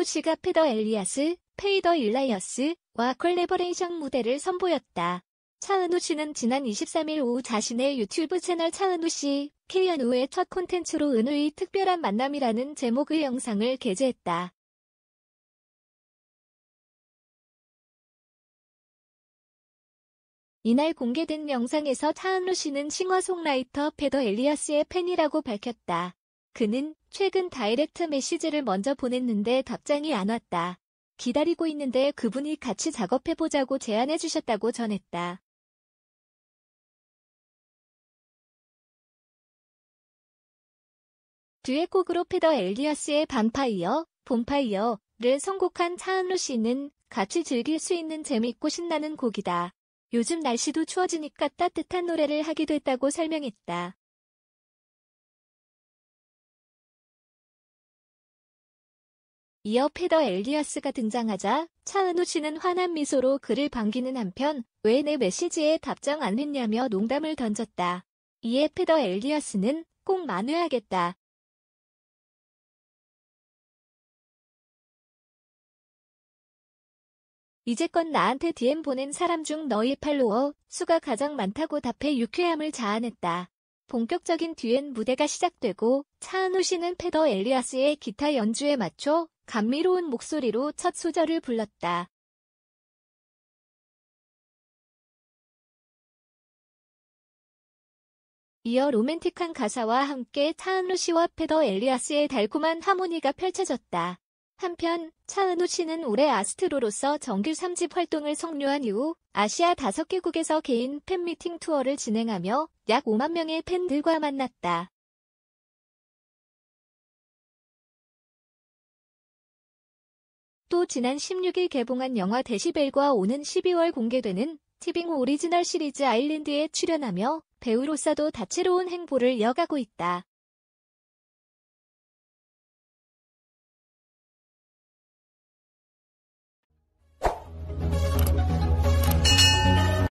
노시가 페더 엘리아스, 페이더 일라이어스와 콜레버레이션 무대를 선보였다. 차은우 씨는 지난 23일 오후 자신의 유튜브 채널 차은우 씨 K연우의 첫 콘텐츠로 은우의 특별한 만남이라는 제목의 영상을 게재했다. 이날 공개된 영상에서 차은우 씨는 싱어송라이터 페더 엘리아스의 팬이라고 밝혔다. 그는 최근 다이렉트 메시지를 먼저 보냈는데 답장이 안 왔다. 기다리고 있는데 그분이 같이 작업해보자고 제안해 주셨다고 전했다. 듀엣곡으로 페더 엘리아스의 반파이어, 봄파이어를 선곡한 차은루 씨는 같이 즐길 수 있는 재미있고 신나는 곡이다. 요즘 날씨도 추워지니까 따뜻한 노래를 하기도 했다고 설명했다. 이어 페더 엘리아스가 등장하자 차은우 씨는 환한 미소로 그를 반기는 한편 왜 내 메시지에 답장 안 했냐며 농담을 던졌다. 이에 페더 엘리아스는 꼭 만회하겠다. 이제껏 나한테 DM 보낸 사람 중 너의 팔로워 수가 가장 많다고 답해 유쾌함을 자아냈다. 본격적인 듀엣 무대가 시작되고 차은우 씨는 페더 엘리아스의 기타 연주에 맞춰 감미로운 목소리로 첫 소절을 불렀다. 이어 로맨틱한 가사와 함께 차은우 씨와 페더 엘리아스의 달콤한 하모니가 펼쳐졌다. 한편 차은우 씨는 올해 아스트로로서 정규 3집 활동을 성료한 이후 아시아 5개국에서 개인 팬미팅 투어를 진행하며 약 5만 명의 팬들과 만났다. 또 지난 16일 개봉한 영화 데시벨과 오는 12월 공개되는 티빙 오리지널 시리즈 아일랜드에 출연하며 배우로서도 다채로운 행보를 이어가고 있다.